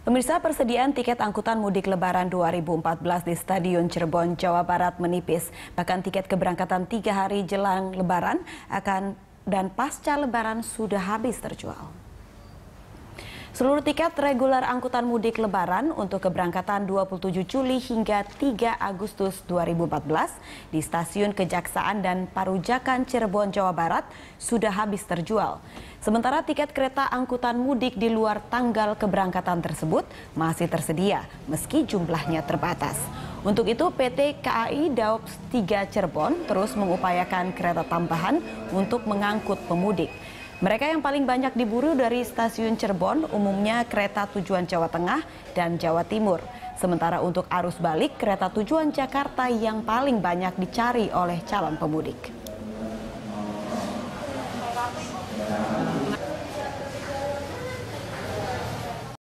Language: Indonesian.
Pemirsa persediaan tiket angkutan mudik lebaran 2014 di Stadion Cirebon, Jawa Barat menipis. Bahkan tiket keberangkatan tiga hari jelang lebaran akan dan pasca lebaran sudah habis terjual. Seluruh tiket reguler angkutan mudik lebaran untuk keberangkatan 27 Juli hingga 3 Agustus 2014 di stasiun Kejaksaan dan Parujakan Cirebon, Jawa Barat sudah habis terjual. Sementara tiket kereta angkutan mudik di luar tanggal keberangkatan tersebut masih tersedia meski jumlahnya terbatas. Untuk itu PT KAI Daop 3 Cirebon terus mengupayakan kereta tambahan untuk mengangkut pemudik. Mereka yang paling banyak diburu dari stasiun Cirebon umumnya kereta tujuan Jawa Tengah dan Jawa Timur. Sementara untuk arus balik kereta tujuan Jakarta yang paling banyak dicari oleh calon pemudik.